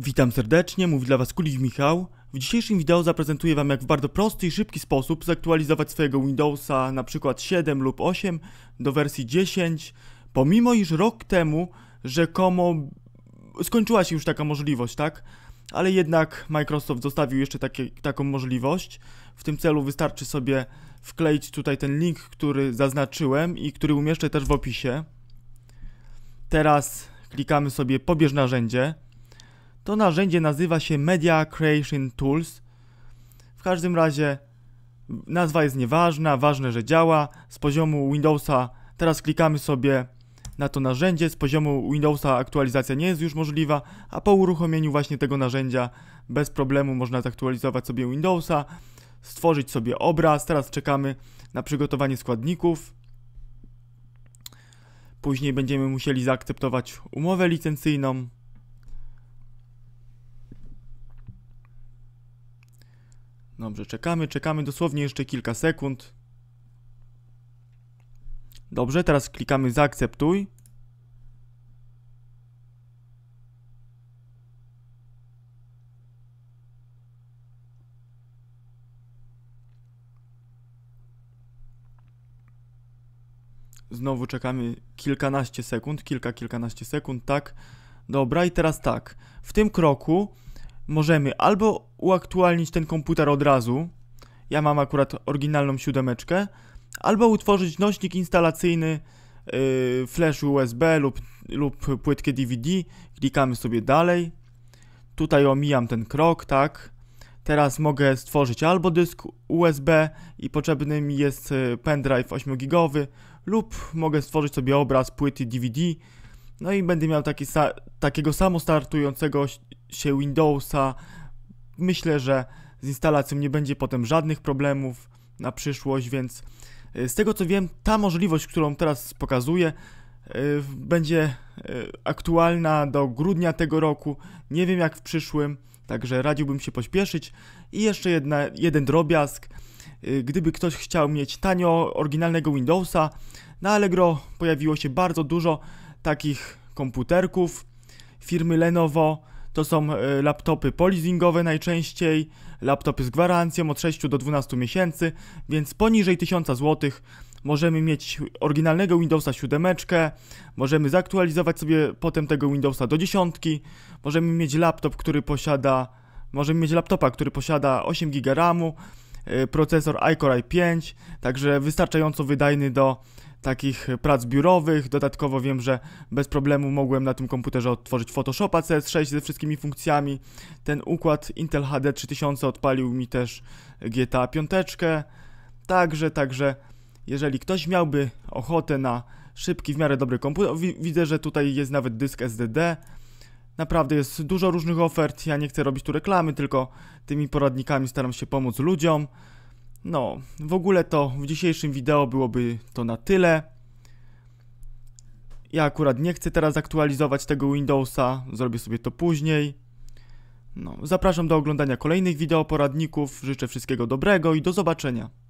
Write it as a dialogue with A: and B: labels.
A: Witam serdecznie, mówi dla Was Kulik Michał. W dzisiejszym wideo zaprezentuję Wam jak w bardzo prosty i szybki sposób zaktualizować swojego Windowsa na przykład 7 lub 8 do wersji 10, pomimo iż rok temu rzekomo skończyła się już taka możliwość, tak? Ale jednak Microsoft zostawił jeszcze takie, taką możliwość. W tym celu wystarczy sobie wkleić tutaj ten link, który zaznaczyłem i który umieszczę też w opisie. Teraz klikamy sobie pobierz narzędzie to narzędzie nazywa się Media Creation Tools. W każdym razie nazwa jest nieważna, ważne, że działa. Z poziomu Windowsa teraz klikamy sobie na to narzędzie. Z poziomu Windowsa aktualizacja nie jest już możliwa, a po uruchomieniu właśnie tego narzędzia bez problemu można zaktualizować sobie Windowsa, stworzyć sobie obraz. Teraz czekamy na przygotowanie składników. Później będziemy musieli zaakceptować umowę licencyjną. Dobrze, czekamy, czekamy dosłownie jeszcze kilka sekund. Dobrze, teraz klikamy zaakceptuj. Znowu czekamy kilkanaście sekund, kilka, kilkanaście sekund, tak. Dobra, i teraz tak. W tym kroku możemy albo uaktualnić ten komputer od razu, ja mam akurat oryginalną siódemeczkę, albo utworzyć nośnik instalacyjny yy, flash USB lub, lub płytkę DVD, klikamy sobie dalej, tutaj omijam ten krok, tak, teraz mogę stworzyć albo dysk USB i potrzebny mi jest y, pendrive 8 gb lub mogę stworzyć sobie obraz płyty DVD no i będę miał taki sa takiego samo startującego się Windowsa. Myślę, że z instalacją nie będzie potem żadnych problemów na przyszłość, więc y, z tego co wiem, ta możliwość, którą teraz pokazuję, y, będzie y, aktualna do grudnia tego roku. Nie wiem jak w przyszłym, także radziłbym się pośpieszyć. I jeszcze jedna, jeden drobiazg. Gdyby ktoś chciał mieć tanio oryginalnego Windowsa, na Allegro pojawiło się bardzo dużo takich komputerków firmy Lenovo. To są e, laptopy polizingowe najczęściej, laptopy z gwarancją od 6 do 12 miesięcy, więc poniżej 1000 zł możemy mieć oryginalnego Windowsa 7, możemy zaktualizować sobie potem tego Windowsa do 10, możemy mieć laptop, który posiada, możemy mieć laptopa, który posiada 8 GB RAMu, e, procesor iCore i5, także wystarczająco wydajny do takich prac biurowych. Dodatkowo wiem, że bez problemu mogłem na tym komputerze odtworzyć Photoshopa CS6 ze wszystkimi funkcjami. Ten układ Intel HD 3000 odpalił mi też GTA 5. Także, także jeżeli ktoś miałby ochotę na szybki, w miarę dobry komputer, widzę, że tutaj jest nawet dysk SDD. Naprawdę jest dużo różnych ofert. Ja nie chcę robić tu reklamy, tylko tymi poradnikami staram się pomóc ludziom. No, w ogóle to w dzisiejszym wideo byłoby to na tyle. Ja akurat nie chcę teraz aktualizować tego Windowsa, zrobię sobie to później. No, zapraszam do oglądania kolejnych wideo poradników, życzę wszystkiego dobrego i do zobaczenia.